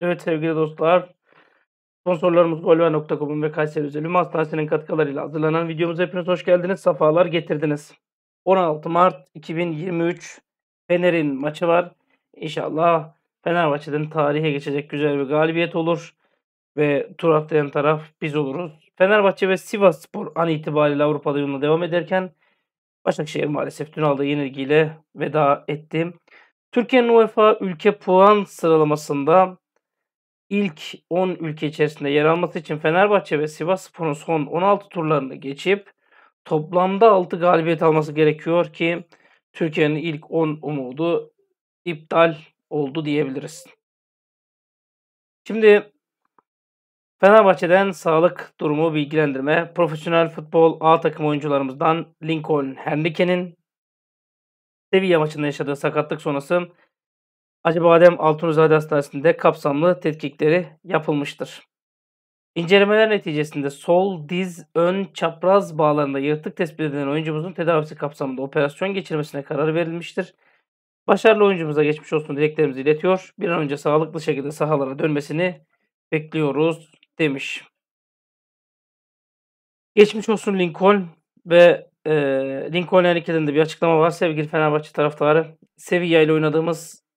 Evet sevgili dostlar. Sponsorlarımız golve.com'un ve Kayseri Özel Ünlü Hastanesi'nin katkılarıyla hazırlanan videomuza hepiniz hoş geldiniz. Safalar getirdiniz. 16 Mart 2023 Fener'in maçı var. İnşallah Fenerbahçe'den tarihe geçecek güzel bir galibiyet olur. Ve tur atlayan taraf biz oluruz. Fenerbahçe ve Sivas Spor an itibariyle Avrupa'da yoluna devam ederken Başakşehir maalesef dün aldığı yenilgiyle veda etti. Türkiye'nin UEFA ülke puan sıralamasında ilk 10 ülke içerisinde yer alması için Fenerbahçe ve Sivas Spor'un son 16 turlarını geçip toplamda 6 galibiyet alması gerekiyor ki Türkiye'nin ilk 10 umudu iptal oldu diyebiliriz. Şimdi Fenerbahçe'den sağlık durumu bilgilendirme. Profesyonel futbol A takım oyuncularımızdan Lincoln Henrique'nin Sevilla maçında yaşadığı sakatlık sonrası Hacıbadem Altunuzade Hastanesi'nde kapsamlı tetkikleri yapılmıştır. İncelemeler neticesinde sol, diz, ön, çapraz bağlarında yırtık tespit edilen oyuncumuzun tedavisi kapsamında operasyon geçirmesine karar verilmiştir. Başarılı oyuncumuza geçmiş olsun dileklerimizi iletiyor. Bir an önce sağlıklı şekilde sahalara dönmesini bekliyoruz demiş. Geçmiş olsun Lincoln ve e, Lincoln hareketinde bir açıklama var sevgili Fenerbahçe taraftarı. Sevilla ile oynadığımız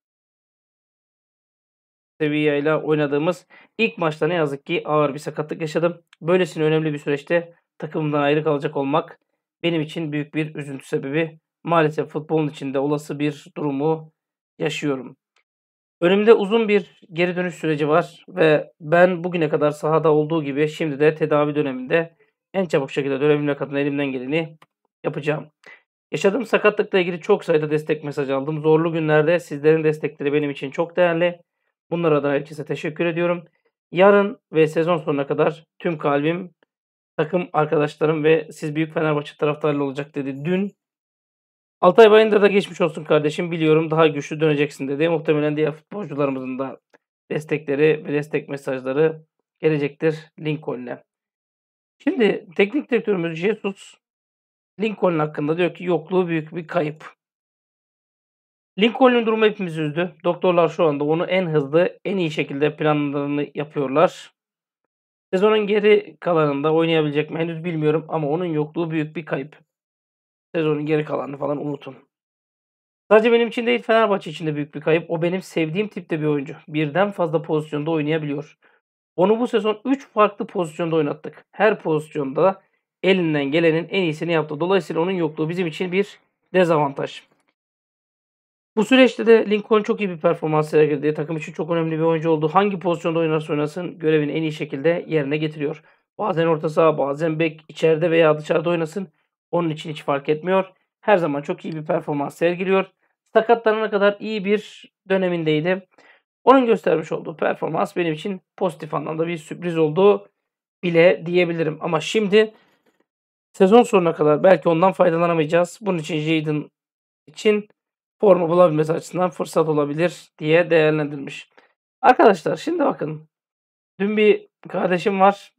Sevilla ile oynadığımız ilk maçta ne yazık ki ağır bir sakatlık yaşadım. Böylesine önemli bir süreçte takımımdan ayrı kalacak olmak benim için büyük bir üzüntü sebebi. Maalesef futbolun içinde olası bir durumu yaşıyorum. Önümde uzun bir geri dönüş süreci var ve ben bugüne kadar sahada olduğu gibi şimdi de tedavi döneminde en çabuk şekilde dönemimle kadın elimden geleni yapacağım. Yaşadığım sakatlıkla ilgili çok sayıda destek mesajı aldım. Zorlu günlerde sizlerin destekleri benim için çok değerli. Bunlar adına herkese teşekkür ediyorum. Yarın ve sezon sonuna kadar tüm kalbim takım arkadaşlarım ve siz büyük Fenerbahçe taraftarlı olacak dedi dün. Altay Bayındır'a da geçmiş olsun kardeşim biliyorum daha güçlü döneceksin dedi. Muhtemelen diğer futbolcularımızın da destekleri ve destek mesajları gelecektir Lincolnle. Şimdi teknik direktörümüz Jesus Lincoln hakkında diyor ki yokluğu büyük bir kayıp. Lincoln'un durumu hepimiz üzdü. Doktorlar şu anda onu en hızlı, en iyi şekilde planlarını yapıyorlar. Sezonun geri kalanında oynayabilecek mi henüz bilmiyorum ama onun yokluğu büyük bir kayıp. Sezonun geri kalanını falan unutun. Sadece benim için değil Fenerbahçe için de büyük bir kayıp. O benim sevdiğim tipte bir oyuncu. Birden fazla pozisyonda oynayabiliyor. Onu bu sezon 3 farklı pozisyonda oynattık. Her pozisyonda elinden gelenin en iyisini yaptı. Dolayısıyla onun yokluğu bizim için bir dezavantaj. Bu süreçte de Lincoln çok iyi bir performans sergiledi. Takım için çok önemli bir oyuncu oldu. Hangi pozisyonda oynarsa oynasın görevini en iyi şekilde yerine getiriyor. Bazen orta saha, bazen bek, içeride veya dışarıda oynasın. Onun için hiç fark etmiyor. Her zaman çok iyi bir performans sergiliyor. Sakatlanana kadar iyi bir dönemindeydi. Onun göstermiş olduğu performans benim için pozitif anlamda bir sürpriz oldu bile diyebilirim. Ama şimdi sezon sonuna kadar belki ondan faydalanamayacağız. Bunun için Jaden için formu bulabilmesi açısından fırsat olabilir diye değerlendirilmiş. Arkadaşlar şimdi bakın. Dün bir kardeşim var.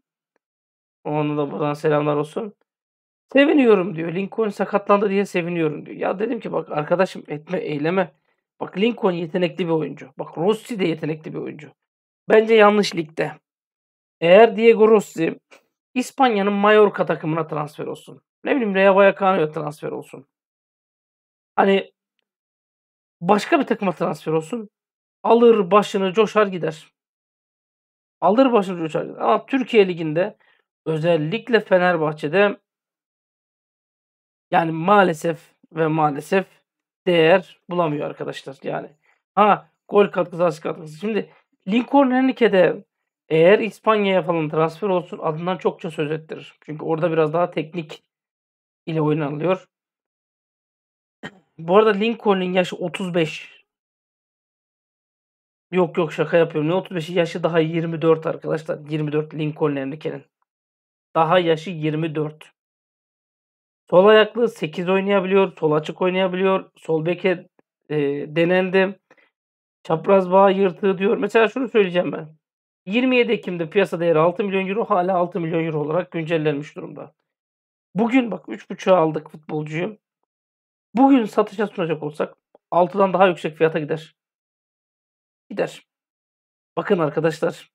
Ona da buradan selamlar olsun. Seviniyorum diyor. Lincoln sakatlandı diye seviniyorum diyor. Ya dedim ki bak arkadaşım etme eyleme. Bak Lincoln yetenekli bir oyuncu. Bak Rossi de yetenekli bir oyuncu. Bence yanlış ligde. Eğer Diego Rossi İspanya'nın Mallorca takımına transfer olsun. Ne bileyim Rayo Vallecano'ya transfer olsun. Hani başka bir takıma transfer olsun. Alır başını coşar gider. Alır başını coşar gider. Ama Türkiye Ligi'nde özellikle Fenerbahçe'de yani maalesef ve maalesef değer bulamıyor arkadaşlar. Yani ha gol katkısı, asist katkısı. Şimdi Lincoln Henrique'de eğer İspanya'ya falan transfer olsun adından çokça söz ettirir. Çünkü orada biraz daha teknik ile oynanılıyor. Bu arada Lincoln'un yaşı 35. Yok yok şaka yapıyorum. Ne 35'i yaşı daha 24 arkadaşlar. 24 Lincoln Henrique'nin. Daha yaşı 24. Sol ayaklı 8 oynayabiliyor. Sol açık oynayabiliyor. Sol beke e, denendi. Çapraz bağ yırtığı diyor. Mesela şunu söyleyeceğim ben. 27 Ekim'de piyasa değeri 6 milyon euro hala 6 milyon euro olarak güncellenmiş durumda. Bugün bak 3.5'a aldık futbolcuyu. Bugün satışa sunacak olsak 6'dan daha yüksek fiyata gider. Gider. Bakın arkadaşlar.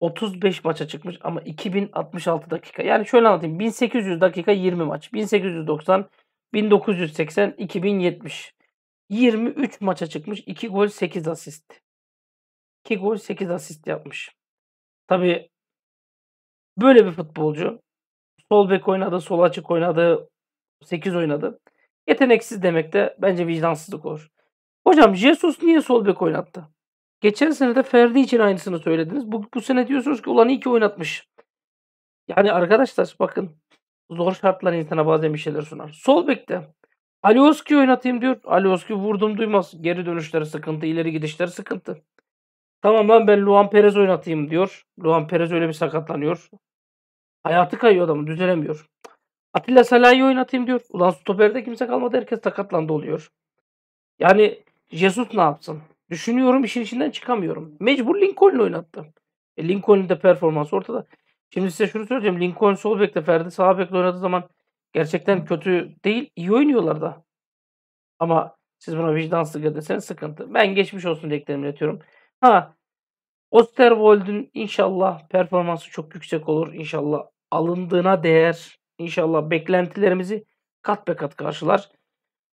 35 maça çıkmış ama 2066 dakika. Yani şöyle anlatayım. 1800 dakika 20 maç. 1890, 1980, 2070. 23 maça çıkmış. 2 gol 8 asist. 2 gol 8 asist yapmış. Tabi böyle bir futbolcu. Sol bek oynadı, sol açık oynadı, 8 oynadı. Yeteneksiz demek de bence vicdansızlık olur. Hocam Jesus niye sol bek oynattı? Geçen sene de Ferdi için aynısını söylediniz. Bu, bu sene diyorsunuz ki ulan iyi ki oynatmış. Yani arkadaşlar bakın zor şartlar insana bazen bir şeyler sunar. Sol bekte Alioski oynatayım diyor. Alioski vurdum duymaz. Geri dönüşleri sıkıntı, ileri gidişleri sıkıntı. Tamam lan ben Luan Perez oynatayım diyor. Luan Perez öyle bir sakatlanıyor. Hayatı kayıyor adamı düzelemiyor. Atilla Salah'ı oynatayım diyor. Ulan stoperde kimse kalmadı. Herkes takatlandı oluyor. Yani Jesus ne yapsın? Düşünüyorum işin içinden çıkamıyorum. Mecbur Lincoln oynattı. E, Lincoln'un de performansı ortada. Şimdi size şunu söyleyeceğim. Lincoln sol bekle, Ferdi sağ bekle oynadığı zaman gerçekten kötü değil. iyi oynuyorlar da. Ama siz buna vicdansızlık deseniz sıkıntı. Ben geçmiş olsun dileklerimi iletiyorum. Ha Osterwold'un inşallah performansı çok yüksek olur. İnşallah alındığına değer inşallah beklentilerimizi kat be kat karşılar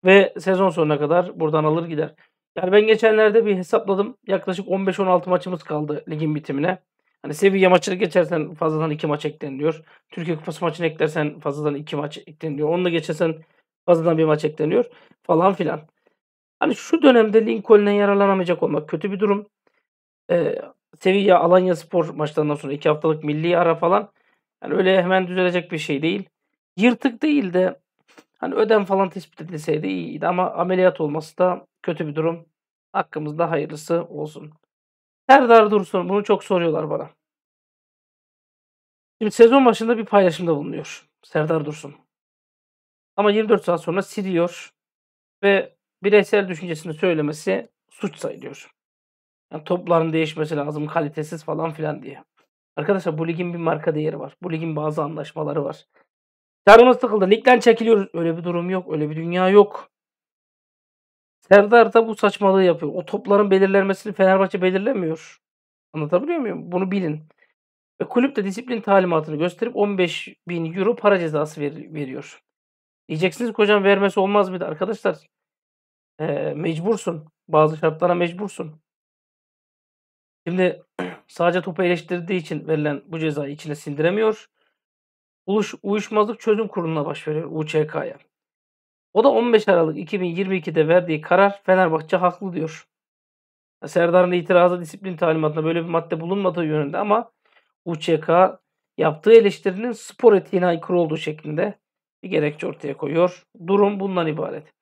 ve sezon sonuna kadar buradan alır gider. Yani ben geçenlerde bir hesapladım. Yaklaşık 15-16 maçımız kaldı ligin bitimine. Hani Sevilla maçını geçersen fazladan 2 maç ekleniyor, Türkiye Kupası maçını eklersen fazladan 2 maç ekleniyor, Onunla geçersen fazladan bir maç ekleniyor falan filan. Hani şu dönemde Lincoln'e yararlanamayacak olmak kötü bir durum. Ee, Sevilla Alanya Spor maçlarından sonra 2 haftalık milli ara falan yani öyle hemen düzelecek bir şey değil. Yırtık değil de hani ödem falan tespit edilseydi iyiydi ama ameliyat olması da kötü bir durum. Hakkımızda hayırlısı olsun. Serdar Dursun bunu çok soruyorlar bana. Şimdi sezon başında bir paylaşımda bulunuyor Serdar Dursun. Ama 24 saat sonra siliyor ve bireysel düşüncesini söylemesi suç sayılıyor. Yani topların değişmesi lazım kalitesiz falan filan diye. Arkadaşlar bu ligin bir marka değeri var. Bu ligin bazı anlaşmaları var. Canımız sıkıldı. Ligden çekiliyoruz. Öyle bir durum yok. Öyle bir dünya yok. Serdar da bu saçmalığı yapıyor. O topların belirlenmesini Fenerbahçe belirlemiyor. Anlatabiliyor muyum? Bunu bilin. Ve kulüp de disiplin talimatını gösterip 15 bin euro para cezası ver, veriyor. Diyeceksiniz kocam vermesi olmaz mıydı? Arkadaşlar e, mecbursun. Bazı şartlara mecbursun. Şimdi sadece topu eleştirdiği için verilen bu cezayı içine sindiremiyor. Uluş, Uyuşmazlık Çözüm Kurulu'na başvuruyor UÇK'ya. O da 15 Aralık 2022'de verdiği karar Fenerbahçe haklı diyor. Serdar'ın itirazı disiplin talimatına böyle bir madde bulunmadığı yönünde ama UÇK yaptığı eleştirinin spor etiğine aykırı olduğu şeklinde bir gerekçe ortaya koyuyor. Durum bundan ibaret.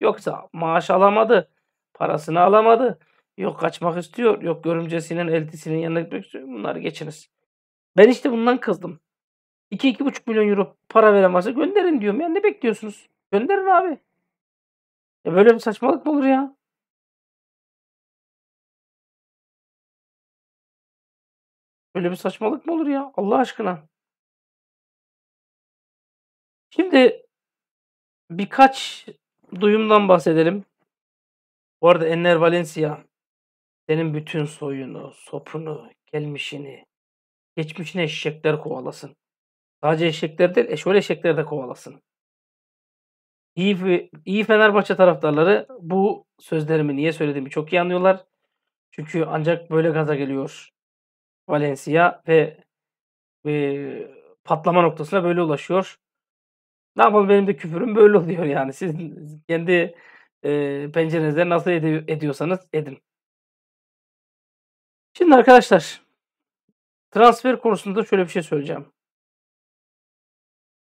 Yoksa maaş alamadı, parasını alamadı, Yok kaçmak istiyor. Yok görümcesinin eltisinin yanına gitmek istiyor. Bunları geçiniz. Ben işte bundan kızdım. 2-2,5 milyon euro para veren varsa gönderin diyorum ya. Ne bekliyorsunuz? Gönderin abi. Ya böyle bir saçmalık mı olur ya? Böyle bir saçmalık mı olur ya? Allah aşkına. Şimdi birkaç duyumdan bahsedelim. Bu arada Enner Valencia senin bütün soyunu, sopunu, gelmişini, geçmişine eşekler kovalasın. Sadece eşekler değil, eşol eşekler de kovalasın. İyi, iyi Fenerbahçe taraftarları bu sözlerimi niye söylediğimi çok iyi anlıyorlar. Çünkü ancak böyle gaza geliyor Valencia ve, ve patlama noktasına böyle ulaşıyor. Ne yapalım benim de küfürüm böyle oluyor yani. Siz kendi e, pencerenizden nasıl ed- ediyorsanız edin. Şimdi arkadaşlar transfer konusunda şöyle bir şey söyleyeceğim.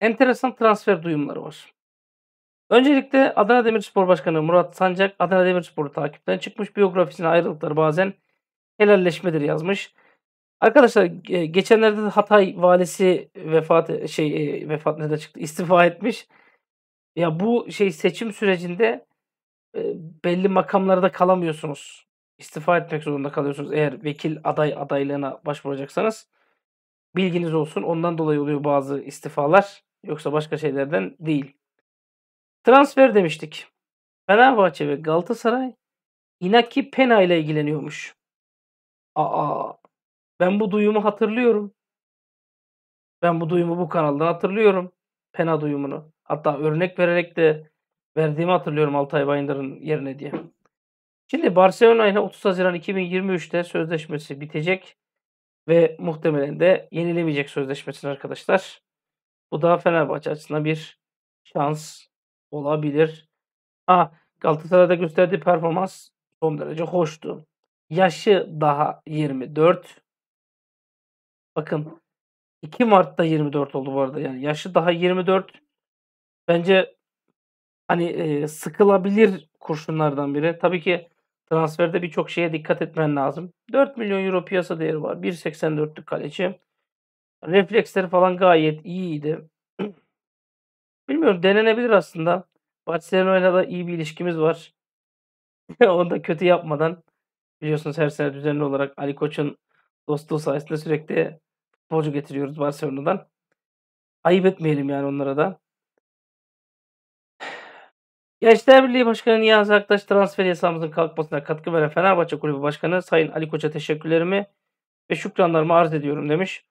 Enteresan transfer duyumları var. Öncelikle Adana Demirspor Başkanı Murat Sancak Adana Demirspor'u takipten çıkmış. Biyografisine ayrılıkları bazen helalleşmedir yazmış. Arkadaşlar geçenlerde Hatay valisi vefat şey e, vefat ne çıktı istifa etmiş. Ya bu şey seçim sürecinde e, belli makamlarda kalamıyorsunuz istifa etmek zorunda kalıyorsunuz. Eğer vekil aday adaylığına başvuracaksanız bilginiz olsun. Ondan dolayı oluyor bazı istifalar. Yoksa başka şeylerden değil. Transfer demiştik. Fenerbahçe ve Galatasaray Inaki Pena ile ilgileniyormuş. Aa, ben bu duyumu hatırlıyorum. Ben bu duyumu bu kanaldan hatırlıyorum. Pena duyumunu. Hatta örnek vererek de verdiğimi hatırlıyorum Altay Bayındır'ın yerine diye. Şimdi Barcelona ile 30 Haziran 2023'te sözleşmesi bitecek ve muhtemelen de yenilemeyecek sözleşmesini arkadaşlar. Bu da Fenerbahçe açısından bir şans olabilir. Ah Galatasaray'da gösterdiği performans son derece hoştu. Yaşı daha 24. Bakın 2 Mart'ta 24 oldu bu arada. Yani yaşı daha 24. Bence hani e, sıkılabilir kurşunlardan biri. Tabii ki Transferde birçok şeye dikkat etmen lazım. 4 milyon euro piyasa değeri var. 1.84'lük kaleci. Refleksleri falan gayet iyiydi. Bilmiyorum denenebilir aslında. Barcelona'yla da iyi bir ilişkimiz var. Onu da kötü yapmadan biliyorsunuz her sene düzenli olarak Ali Koç'un dostluğu sayesinde sürekli futbolcu getiriyoruz Barcelona'dan. Ayıp etmeyelim yani onlara da. Gençler Birliği Başkanı Niyazi Aktaş transfer yasağımızın kalkmasına katkı veren Fenerbahçe Kulübü Başkanı Sayın Ali Koç'a teşekkürlerimi ve şükranlarımı arz ediyorum demiş.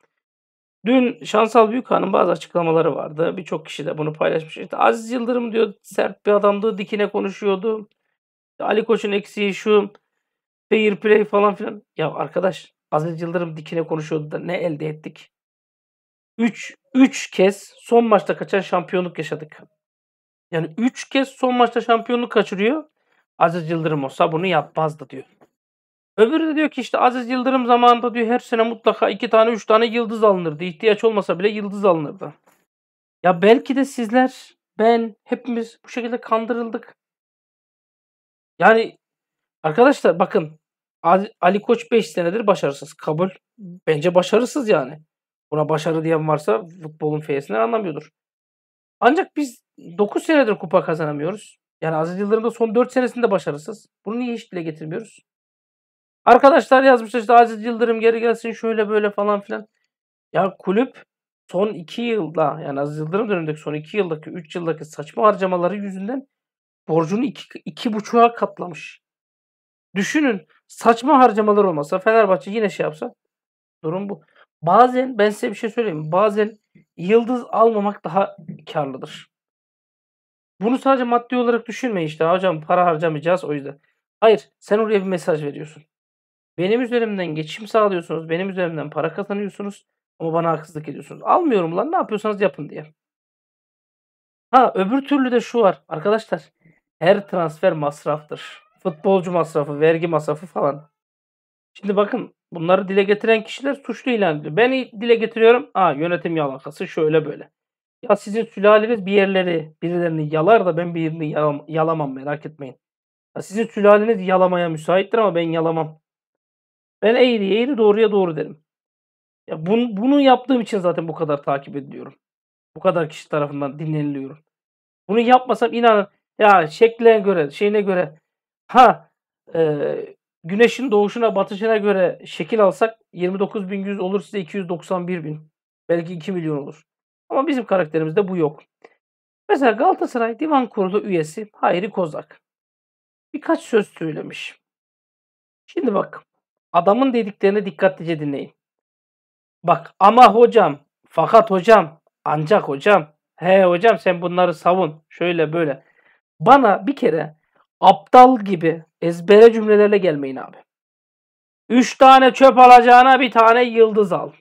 Dün Şansal Büyükhan'ın bazı açıklamaları vardı. Birçok kişi de bunu paylaşmış. İşte Aziz Yıldırım diyor sert bir adamdı, dikine konuşuyordu. Ali Koç'un eksiği şu, fair play falan filan. Ya arkadaş Aziz Yıldırım dikine konuşuyordu da ne elde ettik? 3 3 kez son maçta kaçan şampiyonluk yaşadık. Yani 3 kez son maçta şampiyonluk kaçırıyor. Aziz Yıldırım olsa bunu yapmazdı diyor. Öbürü de diyor ki işte Aziz Yıldırım zamanında diyor her sene mutlaka 2 tane 3 tane yıldız alınırdı. İhtiyaç olmasa bile yıldız alınırdı. Ya belki de sizler, ben, hepimiz bu şekilde kandırıldık. Yani arkadaşlar bakın Ali Koç 5 senedir başarısız. Kabul. Bence başarısız yani. Buna başarı diyen varsa futbolun feyesini anlamıyordur. Ancak biz 9 senedir kupa kazanamıyoruz. Yani Aziz Yıldırım son 4 senesinde başarısız. Bunu niye hiç dile getirmiyoruz? Arkadaşlar yazmışlar işte Aziz Yıldırım geri gelsin şöyle böyle falan filan. Ya kulüp son 2 yılda yani Aziz Yıldırım dönemindeki son 2 yıldaki 3 yıldaki saçma harcamaları yüzünden borcunu 2,5'a katlamış. Düşünün saçma harcamalar olmasa Fenerbahçe yine şey yapsa durum bu. Bazen ben size bir şey söyleyeyim. Bazen yıldız almamak daha karlıdır. Bunu sadece maddi olarak düşünme işte hocam para harcamayacağız o yüzden. Hayır sen oraya bir mesaj veriyorsun. Benim üzerimden geçim sağlıyorsunuz. Benim üzerimden para kazanıyorsunuz. Ama bana haksızlık ediyorsunuz. Almıyorum lan ne yapıyorsanız yapın diye. Ha öbür türlü de şu var arkadaşlar. Her transfer masraftır. Futbolcu masrafı, vergi masrafı falan. Şimdi bakın bunları dile getiren kişiler suçlu ilan ediliyor. Ben dile getiriyorum. Aa yönetim yalakası şöyle böyle. Ya sizin sülaleniz bir yerleri birilerini yalar da ben bir yerini yalam yalamam merak etmeyin. Ya sizin sülaleniz yalamaya müsaittir ama ben yalamam. Ben eğriye eğri doğruya doğru derim. Ya bun, bunu yaptığım için zaten bu kadar takip ediliyorum. Bu kadar kişi tarafından dinleniliyorum. Bunu yapmasam inanın ya şekline göre, şeyine göre ha e, güneşin doğuşuna, batışına göre şekil alsak 29.100 olur size 291 bin. Belki 2 milyon olur. Ama bizim karakterimizde bu yok. Mesela Galatasaray Divan Kurulu üyesi Hayri Kozak birkaç söz söylemiş. Şimdi bak adamın dediklerine dikkatlice dinleyin. Bak ama hocam, fakat hocam, ancak hocam, he hocam sen bunları savun şöyle böyle. Bana bir kere aptal gibi ezbere cümlelerle gelmeyin abi. Üç tane çöp alacağına bir tane yıldız al.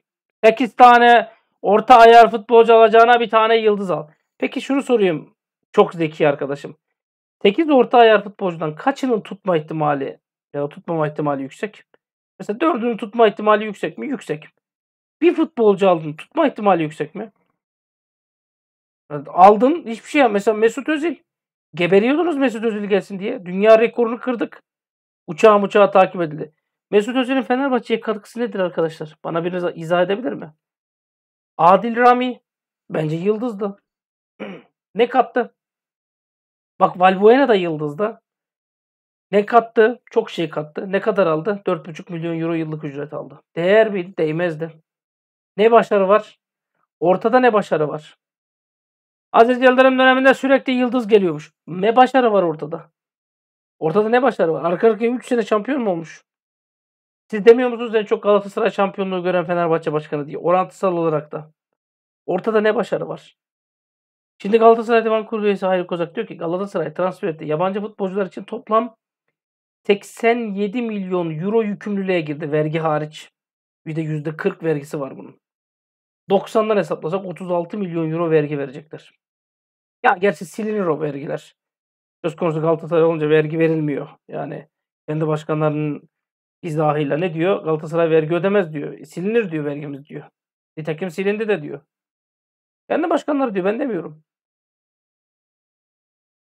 Sekiz tane Orta ayar futbolcu alacağına bir tane yıldız al. Peki şunu sorayım çok zeki arkadaşım. 8 orta ayar futbolcudan kaçının tutma ihtimali ya da tutmama ihtimali yüksek? Mesela 4'ünün tutma ihtimali yüksek mi? Yüksek. Bir futbolcu aldın tutma ihtimali yüksek mi? Aldın hiçbir şey mesela Mesut Özil. Geberiyordunuz Mesut Özil gelsin diye. Dünya rekorunu kırdık. Uçağı uçağa takip edildi. Mesut Özil'in Fenerbahçe'ye katkısı nedir arkadaşlar? Bana biraz izah edebilir mi? Adil Rami bence yıldızdı. ne kattı? Bak Valbuena da yıldızdı. Ne kattı? Çok şey kattı. Ne kadar aldı? 4,5 milyon euro yıllık ücret aldı. Değer miydi? Değmezdi. Ne başarı var? Ortada ne başarı var? Aziz Yıldırım döneminde sürekli yıldız geliyormuş. Ne başarı var ortada? Ortada ne başarı var? Arka arkaya 3 sene şampiyon mu olmuş? Siz demiyor musunuz en çok Galatasaray şampiyonluğu gören Fenerbahçe başkanı diye orantısal olarak da. Ortada ne başarı var? Şimdi Galatasaray Divan Kurulu üyesi Hayri Kozak diyor ki Galatasaray transferde yabancı futbolcular için toplam 87 milyon euro yükümlülüğe girdi vergi hariç. Bir de %40 vergisi var bunun. 90'dan hesaplasak 36 milyon euro vergi verecekler. Ya gerçi silinir o vergiler. Söz konusu Galatasaray olunca vergi verilmiyor. Yani kendi başkanlarının izahıyla ne diyor? Galatasaray vergi ödemez diyor. silinir diyor vergimiz diyor. Nitekim silindi de diyor. Kendi başkanları diyor ben demiyorum.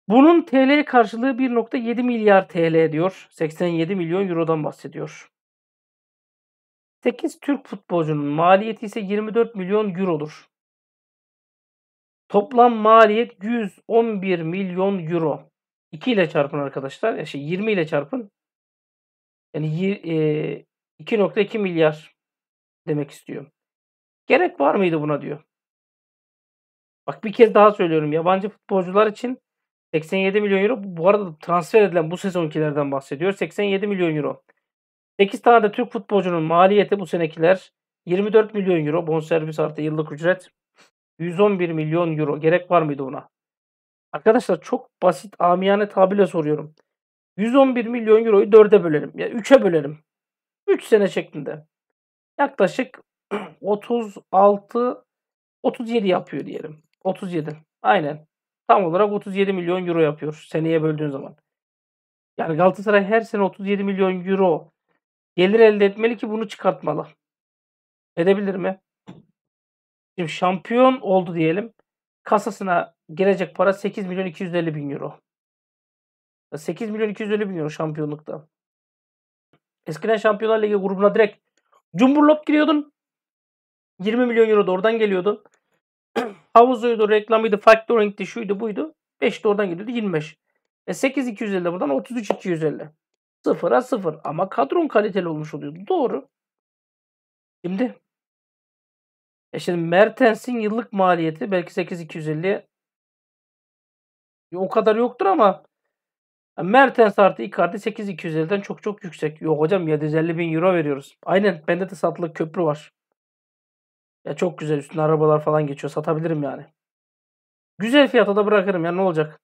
Bunun TL karşılığı 1.7 milyar TL diyor. 87 milyon eurodan bahsediyor. 8 Türk futbolcunun maliyeti ise 24 milyon eurodur. Toplam maliyet 111 milyon euro. 2 ile çarpın arkadaşlar. Ya e şey 20 ile çarpın. Yani 2.2 e, milyar demek istiyor. Gerek var mıydı buna diyor. Bak bir kez daha söylüyorum. Yabancı futbolcular için 87 milyon euro. Bu arada transfer edilen bu sezonkilerden bahsediyor. 87 milyon euro. 8 tane de Türk futbolcunun maliyeti bu senekiler 24 milyon euro. Bonservis artı yıllık ücret. 111 milyon euro. Gerek var mıydı buna? Arkadaşlar çok basit amiyane tabirle soruyorum. 111 milyon euroyu 4'e bölerim, Ya yani 3'e bölerim. 3 sene şeklinde. Yaklaşık 36 37 yapıyor diyelim. 37. Aynen. Tam olarak 37 milyon euro yapıyor seneye böldüğün zaman. Yani Galatasaray her sene 37 milyon euro gelir elde etmeli ki bunu çıkartmalı. Edebilir mi? Şimdi şampiyon oldu diyelim. Kasasına girecek para 8 milyon 250 bin euro. 8 milyon 250 milyon şampiyonlukta. Eskiden Şampiyonlar Ligi grubuna direkt cumburlop giriyordun. 20 milyon euro da oradan geliyordu. Havuzuydu, reklamıydı, factoring'di, şuydu, buydu. 5 de oradan geliyordu 25. E 8 250 buradan 33 250. 0'a 0 ama kadron kaliteli olmuş oluyordu. Doğru. Şimdi e şimdi Mertens'in yıllık maliyeti belki 8 250 o kadar yoktur ama Mertens artı Icardi 8250'den çok çok yüksek. Yok hocam 750 bin euro veriyoruz. Aynen bende de satılık köprü var. Ya çok güzel üstüne arabalar falan geçiyor. Satabilirim yani. Güzel fiyata da bırakırım ya ne olacak?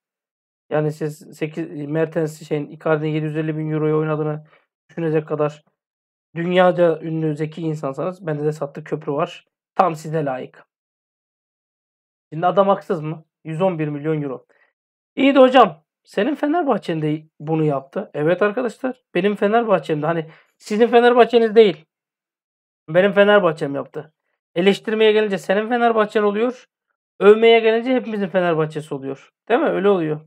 Yani siz 8 Mertens şeyin Icardi'nin 750 bin euroya oynadığını düşünecek kadar dünyaca ünlü zeki insansanız bende de sattık köprü var. Tam size layık. Şimdi adam haksız mı? 111 milyon euro. İyi de hocam senin Fenerbahçen de bunu yaptı. Evet arkadaşlar benim Fenerbahçe'mde hani sizin Fenerbahçeniz değil. Benim Fenerbahçem yaptı. Eleştirmeye gelince senin Fenerbahçen oluyor. Övmeye gelince hepimizin Fenerbahçesi oluyor. Değil mi? Öyle oluyor.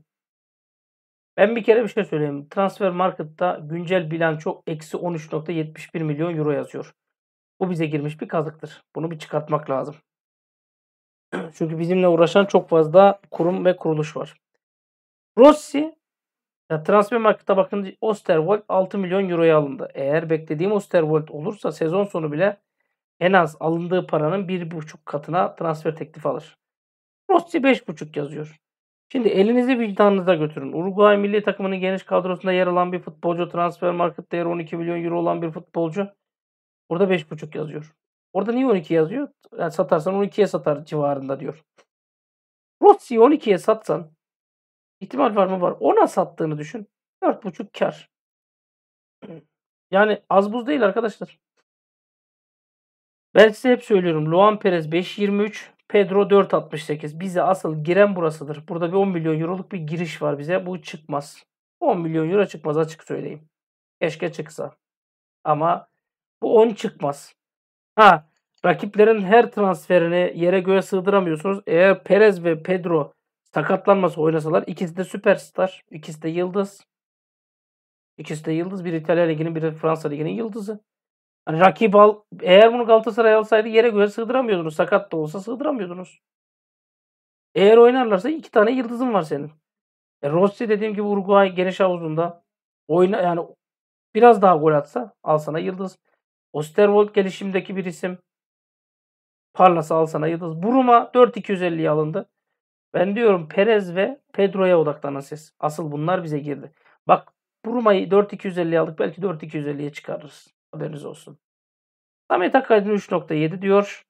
Ben bir kere bir şey söyleyeyim. Transfer Market'ta güncel bilanço eksi 13.71 milyon euro yazıyor. Bu bize girmiş bir kazıktır. Bunu bir çıkartmak lazım. Çünkü bizimle uğraşan çok fazla kurum ve kuruluş var. Rossi ya transfer markete bakınca Osterwold 6 milyon euroya alındı. Eğer beklediğim Osterwold olursa sezon sonu bile en az alındığı paranın 1,5 katına transfer teklifi alır. Rossi 5,5 yazıyor. Şimdi elinizi vicdanınıza götürün. Uruguay milli takımının geniş kadrosunda yer alan bir futbolcu, transfer market değeri 12 milyon euro olan bir futbolcu. Burada 5,5 yazıyor. Orada niye 12 yazıyor? Yani satarsan 12'ye satar civarında diyor. Rossi'yi 12'ye satsan İhtimal var mı? Var. Ona sattığını düşün. 4,5 kar. Yani az buz değil arkadaşlar. Ben size hep söylüyorum. Luan Perez 5.23, Pedro 4.68. Bize asıl giren burasıdır. Burada bir 10 milyon euroluk bir giriş var bize. Bu çıkmaz. 10 milyon euro çıkmaz açık söyleyeyim. Keşke çıksa. Ama bu 10 çıkmaz. Ha rakiplerin her transferini yere göğe sığdıramıyorsunuz. Eğer Perez ve Pedro Sakatlanmasa oynasalar ikisi de süperstar. ikisi de yıldız. İkisi de yıldız. Bir İtalya Ligi'nin biri Fransa Ligi'nin yıldızı. Yani rakip al, eğer bunu Galatasaray alsaydı yere göre sığdıramıyordunuz. Sakat da olsa sığdıramıyordunuz. Eğer oynarlarsa iki tane yıldızın var senin. E, Rossi dediğim gibi Uruguay geniş havuzunda oyna yani biraz daha gol atsa al sana yıldız. Osterwold gelişimdeki bir isim. Parlasa al sana yıldız. Buruma 4-250'ye alındı. Ben diyorum Perez ve Pedro'ya odaklanın siz. Asıl bunlar bize girdi. Bak Bruma'yı 4.250 aldık. Belki 4.250'ye çıkarırız. Haberiniz olsun. Samet Akaydın 3.7 diyor.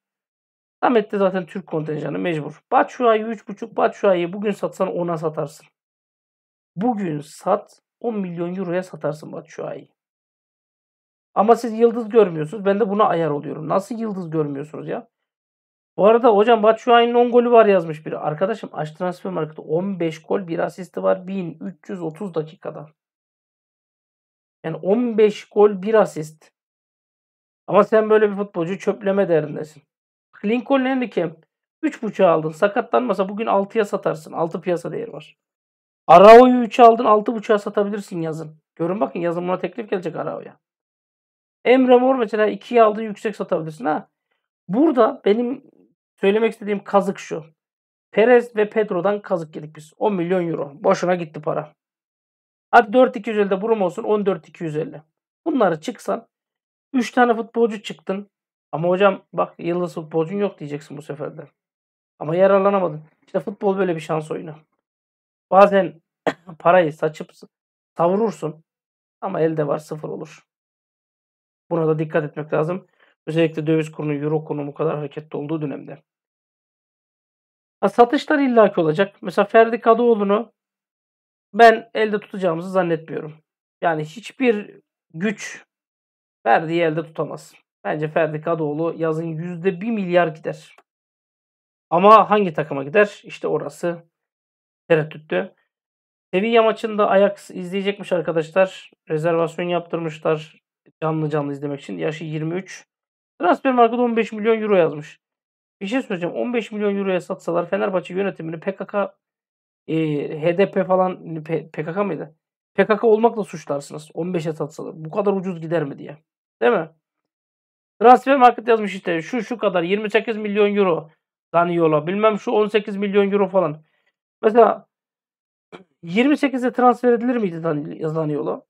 Samet de zaten Türk kontenjanı mecbur. Batshuayi 3.5. Batshuayi'yi bugün satsan 10'a satarsın. Bugün sat 10 milyon euroya satarsın Batshuayi'yi. Ama siz yıldız görmüyorsunuz. Ben de buna ayar oluyorum. Nasıl yıldız görmüyorsunuz ya? Bu arada hocam Batshuayi'nin 10 golü var yazmış biri. Arkadaşım aç transfer markette 15 gol bir asisti var 1330 dakikada. Yani 15 gol bir asist. Ama sen böyle bir futbolcu çöpleme derindesin. Lincoln Henrique 3.5'a aldın. Sakatlanmasa bugün 6'ya satarsın. 6 piyasa değeri var. Arao'yu 3'e aldın 6.5'a satabilirsin yazın. Görün bakın yazın buna teklif gelecek Arao'ya. Emre Mor mesela 2'ye aldın yüksek satabilirsin ha. Burada benim Söylemek istediğim kazık şu. Perez ve Pedro'dan kazık yedik biz. 10 milyon euro. Boşuna gitti para. Hadi 4.250 de burum olsun 14.250. Bunları çıksan 3 tane futbolcu çıktın. Ama hocam bak yıldız futbolcun yok diyeceksin bu sefer de. Ama yararlanamadın. İşte futbol böyle bir şans oyunu. Bazen parayı saçıp savurursun ama elde var sıfır olur. Buna da dikkat etmek lazım. Özellikle döviz kurunu, euro kurunu bu kadar hareketli olduğu dönemde. Ha, satışlar illaki olacak. Mesela Ferdi Kadıoğlu'nu ben elde tutacağımızı zannetmiyorum. Yani hiçbir güç Ferdi'yi elde tutamaz. Bence Ferdi Kadıoğlu yazın %1 milyar gider. Ama hangi takıma gider? İşte orası tereddütlü. Sevilla maçında Ajax izleyecekmiş arkadaşlar. Rezervasyon yaptırmışlar canlı canlı izlemek için. Yaşı 23. Transfer Transfermarkt'da 15 milyon euro yazmış. Bir şey söyleyeceğim. 15 milyon euroya satsalar Fenerbahçe yönetimini PKK e, HDP falan PKK mıydı? PKK olmakla suçlarsınız. 15'e satsalar. Bu kadar ucuz gider mi diye. Değil mi? Transfer market yazmış işte şu şu kadar 28 milyon euro Daniola bilmem şu 18 milyon euro falan. Mesela 28'e transfer edilir miydi Daniola?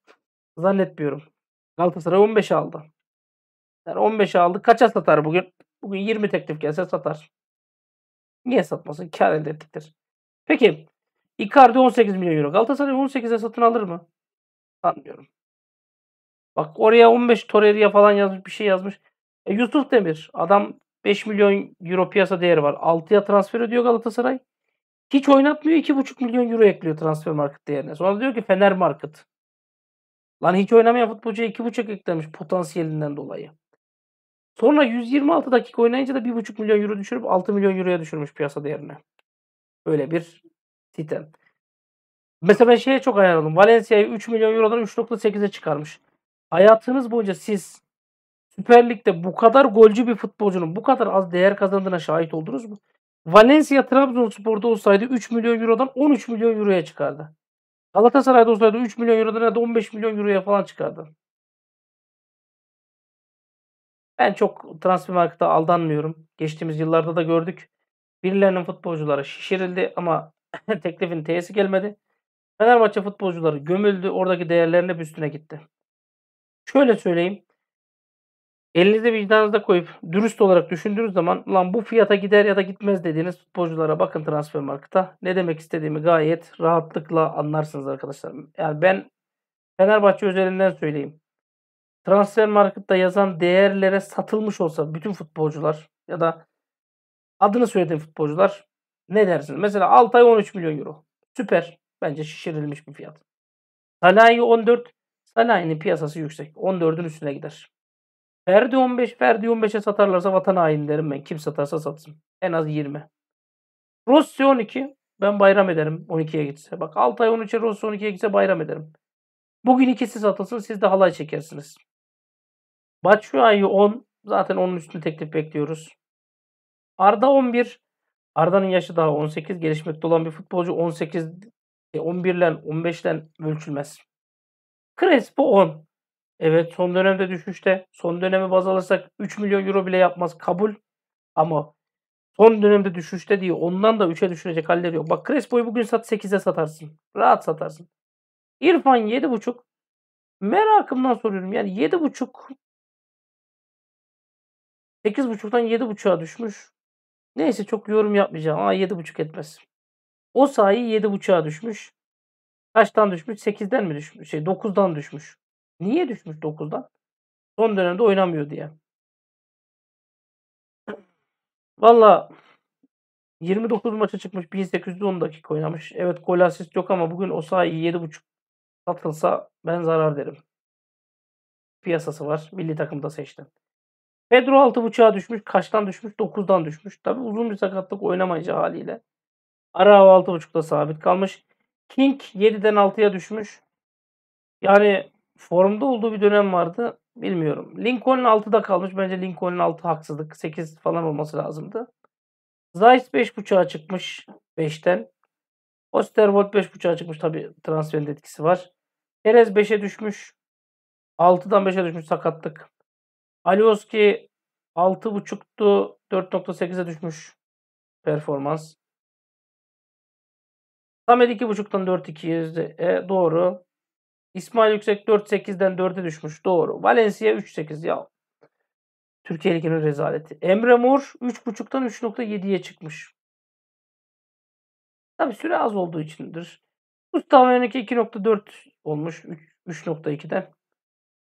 Zannetmiyorum. Galatasaray 15 aldı. Yani 15'e aldı. Kaça satar bugün? Bugün 20 teklif gelse satar. Niye satmasın? Kar elde ettiktir. Peki Icardi 18 milyon euro. Galatasaray 18'e satın alır mı? Sanmıyorum. Bak oraya 15 Torreira falan yazmış bir şey yazmış. E, Yusuf Demir. Adam 5 milyon euro piyasa değeri var. 6'ya transfer ediyor Galatasaray. Hiç oynatmıyor. 2,5 milyon euro ekliyor transfer market değerine. Sonra diyor ki Fener market. Lan hiç oynamayan futbolcuya 2,5 eklemiş potansiyelinden dolayı. Sonra 126 dakika oynayınca da 1,5 milyon euro düşürüp 6 milyon euroya düşürmüş piyasa değerini. Öyle bir titan. Mesela ben şeye çok ayarladım. Valencia'yı 3 milyon eurodan 3.8'e çıkarmış. Hayatınız boyunca siz Süper Lig'de bu kadar golcü bir futbolcunun bu kadar az değer kazandığına şahit oldunuz mu? Valencia Trabzonspor'da olsaydı 3 milyon eurodan 13 milyon euroya çıkardı. Galatasaray'da olsaydı 3 milyon eurodan ya da 15 milyon euroya falan çıkardı. Ben çok transfer markete aldanmıyorum. Geçtiğimiz yıllarda da gördük. Birilerinin futbolcuları şişirildi ama teklifin T'si gelmedi. Fenerbahçe futbolcuları gömüldü. Oradaki değerlerine üstüne gitti. Şöyle söyleyeyim. Elinizi vicdanınıza koyup dürüst olarak düşündüğünüz zaman lan bu fiyata gider ya da gitmez dediğiniz futbolculara bakın transfer markta. Ne demek istediğimi gayet rahatlıkla anlarsınız arkadaşlar. Yani ben Fenerbahçe özelinden söyleyeyim transfer markette yazan değerlere satılmış olsa bütün futbolcular ya da adını söylediğim futbolcular ne dersin? Mesela Altay 13 milyon euro. Süper. Bence şişirilmiş bir fiyat. Salah'ı 14. Salah'ın piyasası yüksek. 14'ün üstüne gider. Ferdi 15. Ferdi 15'e satarlarsa vatan hain derim ben. Kim satarsa satsın. En az 20. Rossi 12. Ben bayram ederim 12'ye gitse. Bak ay 13'e Rossi 12'ye gitse bayram ederim. Bugün ikisi satılsın siz de halay çekersiniz. Batshuayi 10. Zaten onun üstüne teklif bekliyoruz. Arda 11. Arda'nın yaşı daha 18. Gelişmekte olan bir futbolcu 18 11'len 15'len ölçülmez. Crespo 10. Evet son dönemde düşüşte. Son dönemi baz alırsak 3 milyon euro bile yapmaz. Kabul. Ama son dönemde düşüşte diye ondan da 3'e düşürecek halleri yok. Bak Crespo'yu bugün sat 8'e satarsın. Rahat satarsın. İrfan 7.5. Merakımdan soruyorum. Yani 7.5 8.5'tan 7.5'a düşmüş. Neyse çok yorum yapmayacağım. Aa 7.5 etmez. O sayı 7.5'a düşmüş. Kaçtan düşmüş? 8'den mi düşmüş? Şey 9'dan düşmüş. Niye düşmüş 9'dan? Son dönemde oynamıyor diye. Valla 29 maça çıkmış 1810 dakika oynamış. Evet gol asist yok ama bugün o sayı 7.5 satılsa ben zarar derim. Piyasası var. Milli takımda seçtim. Pedro 6.5'a düşmüş. Kaçtan düşmüş? 9'dan düşmüş. Tabi uzun bir sakatlık oynamayacağı haliyle. Arao 6.5'da sabit kalmış. King 7'den 6'ya düşmüş. Yani formda olduğu bir dönem vardı. Bilmiyorum. Lincoln 6'da kalmış. Bence Lincoln 6 haksızlık. 8 falan olması lazımdı. Zayt 5.5'a çıkmış 5'ten. Osterwold 5.5'a çıkmış. Tabi transferin etkisi var. Perez 5'e düşmüş. 6'dan 5'e düşmüş sakatlık. Alioski 6.5'tu 4.8'e düşmüş performans. Samet 2.5'tan 4.2'ye e, doğru. İsmail Yüksek 4.8'den 4'e düşmüş. Doğru. Valencia 3.8 ya. Türkiye Ligi'nin rezaleti. Emre Mor 3.5'tan 3.7'ye çıkmış. Tabi süre az olduğu içindir. Mustafa Yönük 2.4 olmuş 3.2'den.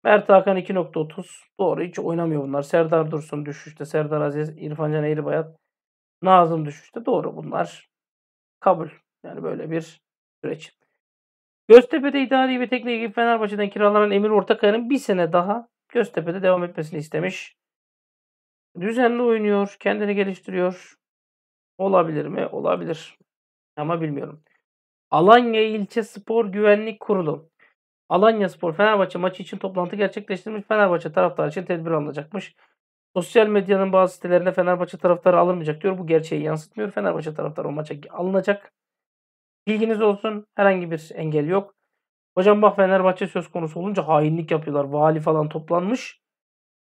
Mert Hakan 2.30. Doğru hiç oynamıyor bunlar. Serdar Dursun düşüşte. Serdar Aziz, İrfan Can Eğribayat, Nazım düşüşte. Doğru bunlar. Kabul. Yani böyle bir süreç. Göztepe'de idari ve teknik ekip Fenerbahçe'den kiralanan Emir Ortakaya'nın bir sene daha Göztepe'de devam etmesini istemiş. Düzenli oynuyor, kendini geliştiriyor. Olabilir mi? Olabilir. Ama bilmiyorum. Alanya İlçe Spor Güvenlik Kurulu Alanya Spor Fenerbahçe maçı için toplantı gerçekleştirmiş. Fenerbahçe taraftarı için tedbir alınacakmış. Sosyal medyanın bazı sitelerinde Fenerbahçe taraftarı alınmayacak diyor. Bu gerçeği yansıtmıyor. Fenerbahçe taraftarı o maça alınacak. Bilginiz olsun. Herhangi bir engel yok. Hocam bak Fenerbahçe söz konusu olunca hainlik yapıyorlar. Vali falan toplanmış.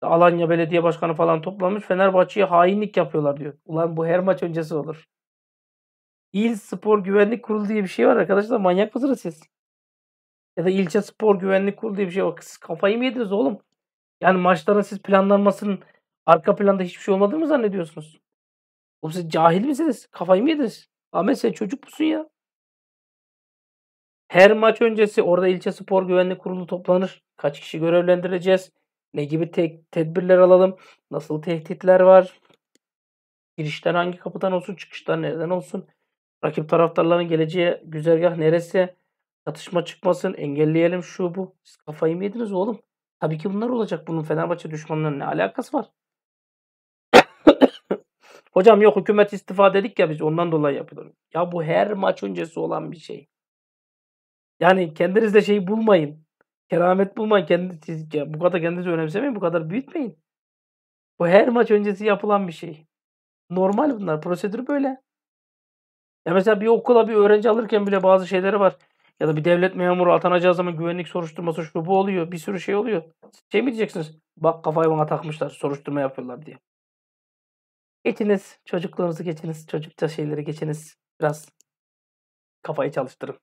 Alanya Belediye Başkanı falan toplanmış. Fenerbahçe'ye hainlik yapıyorlar diyor. Ulan bu her maç öncesi olur. İl Spor Güvenlik Kurulu diye bir şey var arkadaşlar. Manyak mısınız siz? Ya da ilçe spor güvenlik kurulu diye bir şey var. Siz kafayı mı yediniz oğlum? Yani maçların siz planlanmasının arka planda hiçbir şey olmadığını mı zannediyorsunuz? Oğlum siz cahil misiniz? Kafayı mı yediniz? Ahmet sen çocuk musun ya? Her maç öncesi orada ilçe spor güvenlik kurulu toplanır. Kaç kişi görevlendireceğiz? Ne gibi te- tedbirler alalım? Nasıl tehditler var? Girişler hangi kapıdan olsun? Çıkışlar nereden olsun? Rakip taraftarların geleceği güzergah neresi? Çatışma çıkmasın, engelleyelim şu bu. Siz kafayı mı yediniz oğlum? Tabii ki bunlar olacak. Bunun Fenerbahçe düşmanlarının ne alakası var? Hocam yok hükümet istifa dedik ya biz ondan dolayı yapıyoruz. Ya bu her maç öncesi olan bir şey. Yani kendiniz şey bulmayın. Keramet bulmayın. Kendiniz, bu kadar kendinizi önemsemeyin. Bu kadar büyütmeyin. Bu her maç öncesi yapılan bir şey. Normal bunlar. Prosedür böyle. Ya mesela bir okula bir öğrenci alırken bile bazı şeyleri var. Ya da bir devlet memuru atanacağı zaman güvenlik soruşturması şu bu oluyor. Bir sürü şey oluyor. Şey mi diyeceksiniz? Bak kafayı bana takmışlar. Soruşturma yapıyorlar diye. Geçiniz. Çocuklarınızı geçiniz. Çocukça şeyleri geçiniz. Biraz kafayı çalıştırın.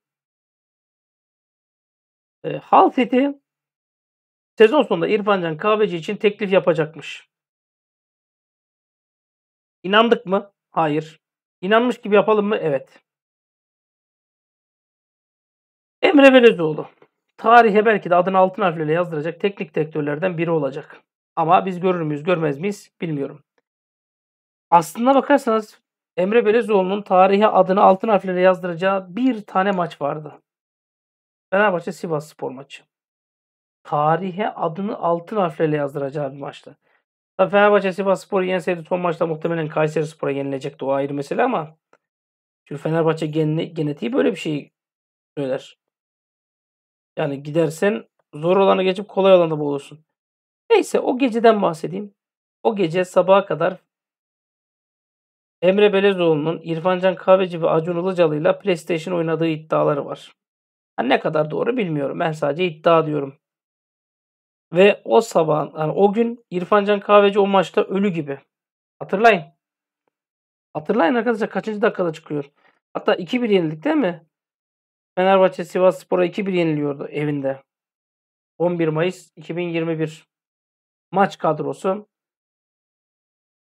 E, ee, Hal City sezon sonunda İrfan Can Kahveci için teklif yapacakmış. İnandık mı? Hayır. İnanmış gibi yapalım mı? Evet. Emre Belezoğlu. Tarihe belki de adını altın harflerle yazdıracak teknik direktörlerden biri olacak. Ama biz görür müyüz görmez miyiz bilmiyorum. Aslına bakarsanız Emre Belezoğlu'nun tarihe adını altın harflerle yazdıracağı bir tane maç vardı. Fenerbahçe Sivas Spor maçı. Tarihe adını altın harflerle yazdıracağı bir maçtı. Tabii Fenerbahçe Sivas Spor'u yenseydi son maçta muhtemelen Kayseri Spor'a yenilecekti. O ayrı mesele ama çünkü Fenerbahçe genetiği böyle bir şey söyler. Yani gidersen zor olanı geçip kolay olanda bulursun. Neyse o geceden bahsedeyim. O gece sabaha kadar Emre Belezoğlu'nun İrfancan Kahveci ve Acun Ilıcalı ile PlayStation oynadığı iddiaları var. Ha, ne kadar doğru bilmiyorum. Ben sadece iddia diyorum. Ve o sabah, yani o gün İrfancan Kahveci o maçta ölü gibi. Hatırlayın. Hatırlayın arkadaşlar kaçıncı dakikada çıkıyor. Hatta 2-1 yenildik değil mi? Fenerbahçe Sivas Spor'a 2-1 yeniliyordu evinde. 11 Mayıs 2021 maç kadrosu.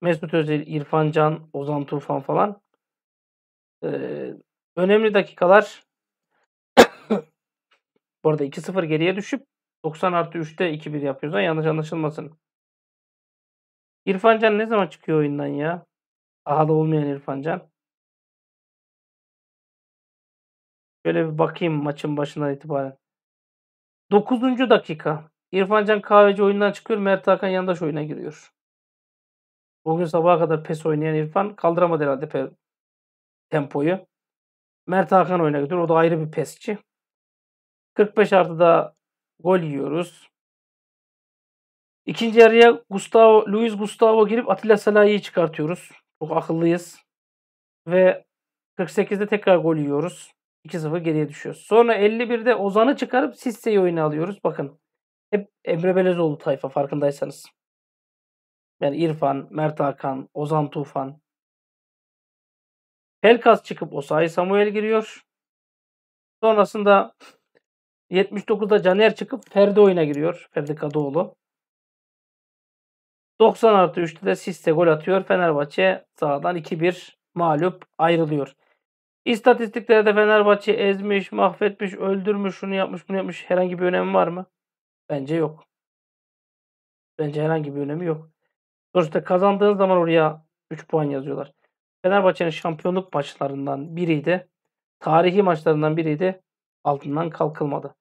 Mesut Özil, İrfan Can, Ozan Tufan falan. Ee, önemli dakikalar. Bu arada 2-0 geriye düşüp 90 artı 3'te 2-1 yapıyoruz. yanlış anlaşılmasın. İrfan Can ne zaman çıkıyor oyundan ya? Aha da olmayan İrfan Can. Şöyle bir bakayım maçın başından itibaren. 9. dakika. İrfancan Kahveci oyundan çıkıyor. Mert Hakan yandaş oyuna giriyor. Bugün sabaha kadar PES oynayan İrfan kaldıramadı herhalde tempoyu. Mert Hakan oyuna gidiyor. O da ayrı bir pesçi. 45 artıda gol yiyoruz. İkinci yarıya Gustavo, Luis Gustavo girip Atilla Salahi'yi çıkartıyoruz. Çok akıllıyız. Ve 48'de tekrar gol yiyoruz. 2-0 geriye düşüyoruz. Sonra 51'de Ozan'ı çıkarıp Sisse'yi oyuna alıyoruz. Bakın hep Emre Belezoğlu tayfa farkındaysanız. Yani İrfan, Mert Hakan, Ozan Tufan. Pelkas çıkıp Osayi Samuel giriyor. Sonrasında 79'da Caner çıkıp Ferdi oyuna giriyor. Ferdi Kadıoğlu. 90 artı 3'te de Siste gol atıyor. Fenerbahçe sahadan 2-1 mağlup ayrılıyor. İstatistiklerde Fenerbahçe ezmiş, mahvetmiş, öldürmüş, şunu yapmış, bunu yapmış. Herhangi bir önemi var mı? Bence yok. Bence herhangi bir önemi yok. Sonuçta kazandığın zaman oraya 3 puan yazıyorlar. Fenerbahçe'nin şampiyonluk maçlarından biriydi. Tarihi maçlarından biriydi. Altından kalkılmadı.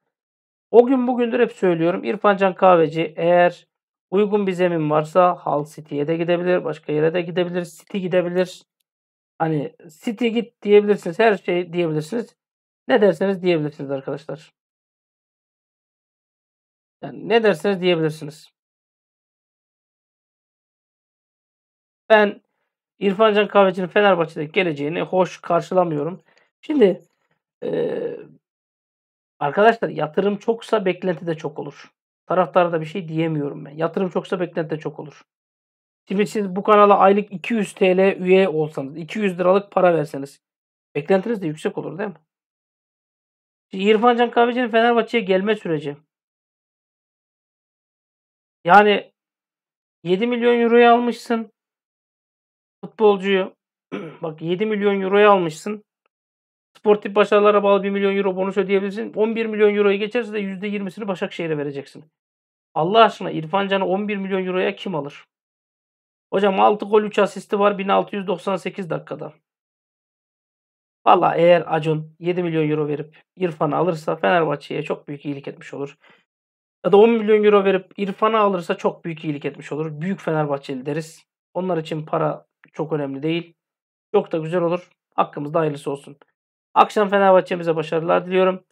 O gün bugündür hep söylüyorum. İrfan Can Kahveci eğer uygun bir zemin varsa Hal City'ye de gidebilir. Başka yere de gidebilir. City gidebilir. Hani City git diyebilirsiniz. Her şey diyebilirsiniz. Ne derseniz diyebilirsiniz arkadaşlar. Yani ne derseniz diyebilirsiniz. Ben İrfan Can Kahveci'nin Fenerbahçe'de geleceğini hoş karşılamıyorum. Şimdi e, arkadaşlar yatırım çoksa beklenti de çok olur. Taraftara da bir şey diyemiyorum ben. Yatırım çoksa beklenti de çok olur. Şimdi siz bu kanala aylık 200 TL üye olsanız, 200 liralık para verseniz beklentiniz de yüksek olur değil mi? Şimdi İrfan Can Kahveci'nin Fenerbahçe'ye gelme süreci. Yani 7 milyon euroya almışsın futbolcuyu. Bak 7 milyon euroya almışsın. Sportif başarılara bağlı 1 milyon euro bonus ödeyebilirsin. 11 milyon euroyu geçerse de %20'sini Başakşehir'e vereceksin. Allah aşkına İrfan Can'ı 11 milyon euroya kim alır? Hocam 6 gol 3 asisti var 1698 dakikada. Valla eğer Acun 7 milyon euro verip İrfan'ı alırsa Fenerbahçe'ye çok büyük iyilik etmiş olur. Ya da 10 milyon euro verip İrfan'ı alırsa çok büyük iyilik etmiş olur. Büyük Fenerbahçeli deriz. Onlar için para çok önemli değil. Çok da güzel olur. Hakkımızda hayırlısı olsun. Akşam Fenerbahçe'mize başarılar diliyorum.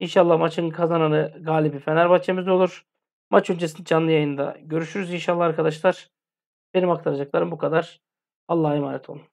İnşallah maçın kazananı galibi Fenerbahçe'miz olur. Maç öncesinde canlı yayında görüşürüz inşallah arkadaşlar. Benim aktaracaklarım bu kadar. Allah'a emanet olun.